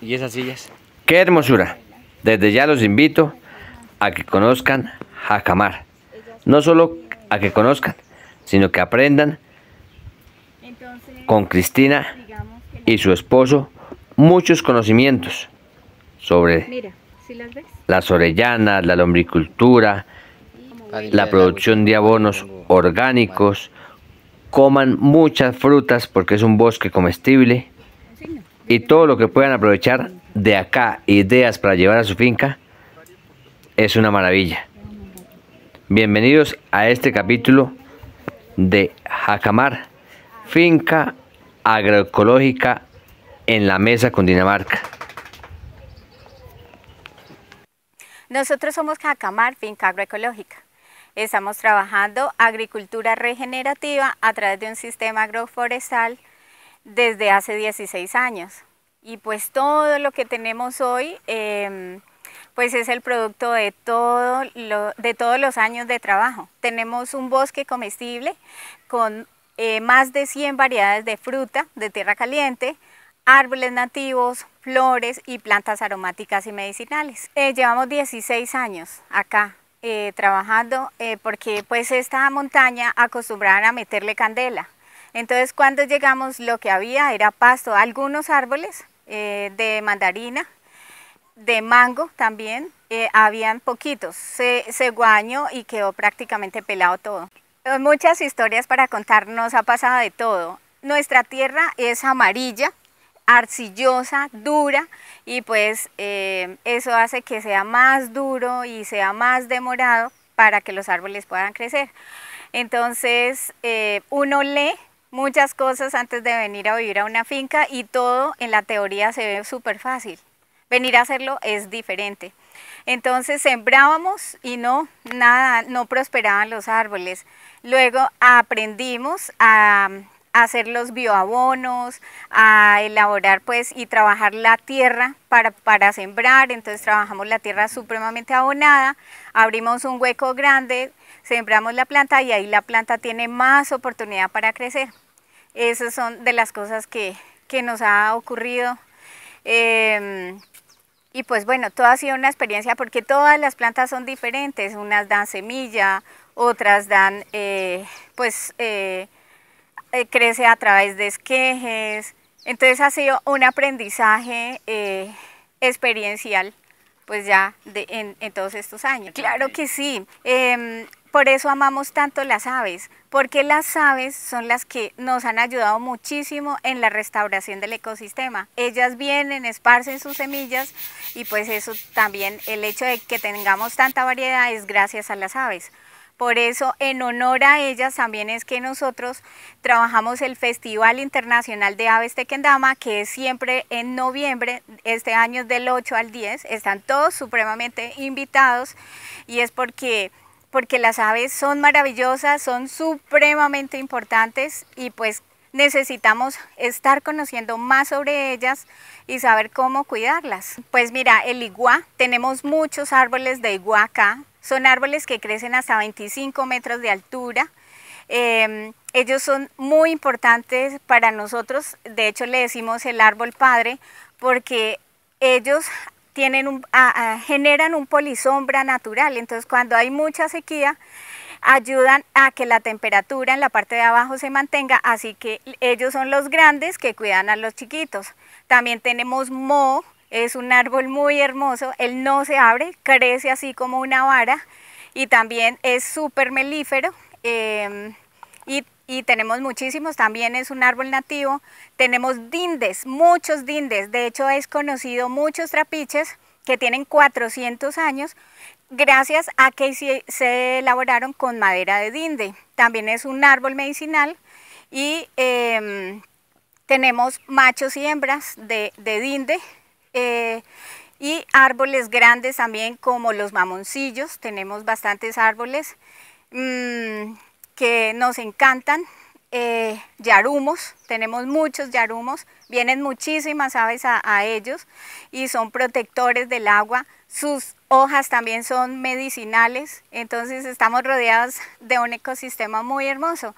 y esas sillas. ¡Qué hermosura! Desde ya los invito a que conozcan Jacamar. No solo a que conozcan, sino que aprendan con Cristina y su esposo muchos conocimientos sobre las orellanas, la lombricultura, la producción de abonos orgánicos. Coman muchas frutas porque es un bosque comestible y todo lo que puedan aprovechar de acá, ideas para llevar a su finca, es una maravilla. Bienvenidos a este capítulo de Jacamar, finca agroecológica en la mesa con Dinamarca. Nosotros somos Jacamar, finca agroecológica. Estamos trabajando agricultura regenerativa a través de un sistema agroforestal desde hace 16 años. Y pues todo lo que tenemos hoy em, pues es el producto de, todos los años de trabajo. Tenemos un bosque comestible con eh, más de 100 variedades de fruta de tierra caliente, árboles nativos, flores y plantas aromáticas y medicinales. Eh, llevamos 16 años acá eh, trabajando porque pues esta montaña acostumbraban a meterle candela. Entonces cuando llegamos lo que había era pasto, algunos árboles eh, de mandarina, de mango también, eh, habían poquitos, se, guañó y quedó prácticamente pelado todo. Muchas historias para contarnos, ha pasado de todo. Nuestra tierra es amarilla, arcillosa, dura y pues eh, eso hace que sea más duro y sea más demorado para que los árboles puedan crecer. Entonces uno lee muchas cosas antes de venir a vivir a una finca y todo en la teoría se ve súper fácil. Venir a hacerlo es diferente. Entonces sembrábamos y no, nada, no prosperaban los árboles. Luego aprendimos a hacer los bioabonos, a elaborar pues y trabajar la tierra para, sembrar, entonces trabajamos la tierra supremamente abonada, abrimos un hueco grande, sembramos la planta y ahí la planta tiene más oportunidad para crecer. Esas son de las cosas que, nos ha ocurrido. Em, y pues bueno, todo ha sido una experiencia porque todas las plantas son diferentes, unas dan semilla, otras dan eh, pues eh, eh, crece a través de esquejes, entonces ha sido un aprendizaje eh, experiencial pues ya en, todos estos años. Claro que sí, em, por eso amamos tanto las aves, porque las aves son las que nos han ayudado muchísimo en la restauración del ecosistema. Ellas vienen, esparcen sus semillas y pues eso también, el hecho de que tengamos tanta variedad es gracias a las aves. Por eso, en honor a ellas, también es que nosotros trabajamos el Festival Internacional de Aves Tequendama, que es siempre en noviembre, este año es del 8 al 10. Están todos supremamente invitados y es porque porque las aves son maravillosas, son supremamente importantes y pues necesitamos estar conociendo más sobre ellas y saber cómo cuidarlas. Pues mira, el iguá, tenemos muchos árboles de iguá acá, son árboles que crecen hasta 25 metros de altura. Em, ellos son muy importantes para nosotros, de hecho le decimos el árbol padre porque ellos generan un polisombra natural, entonces cuando hay mucha sequía ayudan a que la temperatura en la parte de abajo se mantenga, así que ellos son los grandes que cuidan a los chiquitos. También tenemos moho, es un árbol muy hermoso, él no se abre, crece así como una vara y también es súper melífero. Em, y, tenemos muchísimos, también es un árbol nativo. Tenemos dindes, muchos dindes, de hecho es conocido muchos trapiches que tienen 400 años gracias a que se, elaboraron con madera de dinde. También es un árbol medicinal y em, tenemos machos y hembras de, de dinde eh, y árboles grandes también como los mamoncillos, tenemos bastantes árboles mm, que nos encantan, eh, yarumos, tenemos muchos yarumos, vienen muchísimas aves a, a, ellos y son protectores del agua, sus hojas también son medicinales, entonces estamos rodeados de un ecosistema muy hermoso.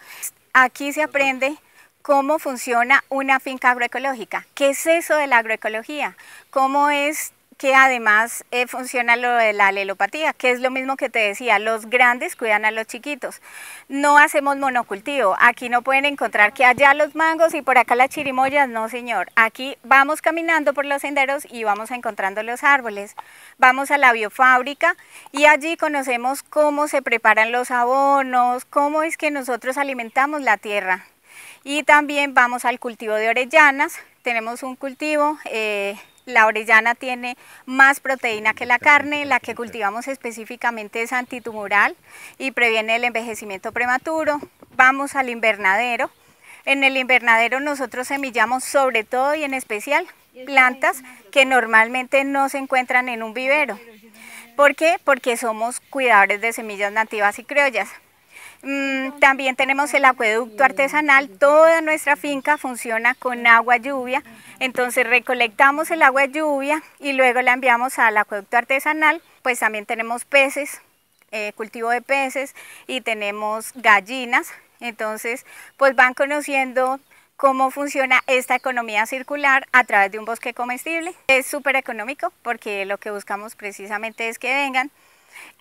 Aquí se aprende cómo funciona una finca agroecológica. ¿Qué es eso de la agroecología? ¿Cómo es que además eh, funciona lo de la alelopatía, que es lo mismo que te decía, los grandes cuidan a los chiquitos. No hacemos monocultivo, aquí no pueden encontrar que allá los mangos y por acá las chirimoyas, no señor. Aquí vamos caminando por los senderos y vamos encontrando los árboles. Vamos a la biofábrica y allí conocemos cómo se preparan los abonos, cómo es que nosotros alimentamos la tierra y también vamos al cultivo de orellanas. Tenemos un cultivo eh, la orellana tiene más proteína que la carne, la que cultivamos específicamente es antitumoral y previene el envejecimiento prematuro. Vamos al invernadero. En el invernadero nosotros semillamos sobre todo y en especial plantas que normalmente no se encuentran en un vivero. ¿Por qué? Porque somos cuidadores de semillas nativas y criollas. Mm, también tenemos el acueducto artesanal, toda nuestra finca funciona con agua lluvia, entonces recolectamos el agua lluvia y luego la enviamos al acueducto artesanal, pues también tenemos peces, eh, cultivo de peces y tenemos gallinas, entonces pues van conociendo cómo funciona esta economía circular a través de un bosque comestible. Es súper económico porque lo que buscamos precisamente es que vengan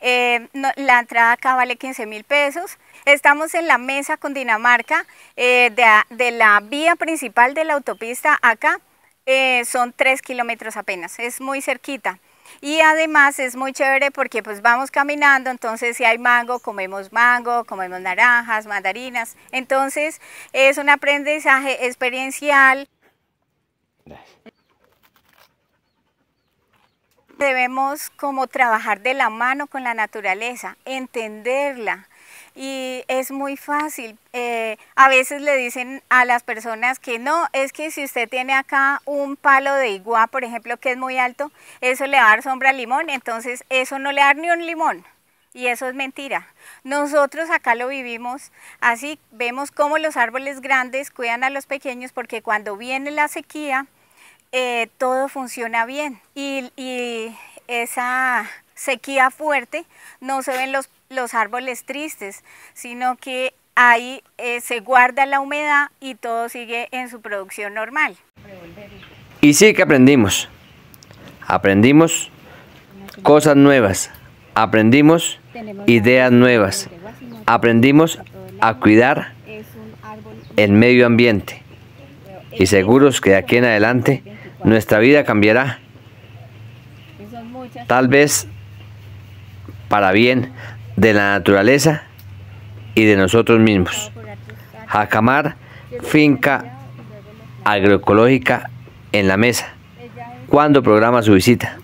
eh, la entrada acá vale 15 mil pesos. Estamos en la mesa con Dinamarca eh, de, la vía principal de la autopista acá. Eh, son 3 kilómetros apenas, es muy cerquita. Y además es muy chévere porque pues vamos caminando, entonces si hay mango, comemos mango, comemos naranjas, mandarinas. Entonces es un aprendizaje experiencial. Debemos como trabajar de la mano con la naturaleza, entenderla, y es muy fácil. Eh, a veces le dicen a las personas que no, es que si usted tiene acá un palo de iguá, por ejemplo, que es muy alto, eso le va a dar sombra al limón, entonces eso no le da ni un limón. Y eso es mentira. Nosotros acá lo vivimos así, vemos cómo los árboles grandes cuidan a los pequeños porque cuando viene la sequía, eh, todo funciona bien y, esa sequía fuerte no se ven los, los árboles tristes, sino que ahí eh, se guarda la humedad y todo sigue en su producción normal. Y sí que aprendimos, aprendimos cosas nuevas, aprendimos ideas nuevas, aprendimos a cuidar el medio ambiente y seguros que de aquí en adelante nuestra vida cambiará. Tal vez para bien de la naturaleza y de nosotros mismos. Jacamar, finca agroecológica en la mesa. ¿Cuándo programa su visita?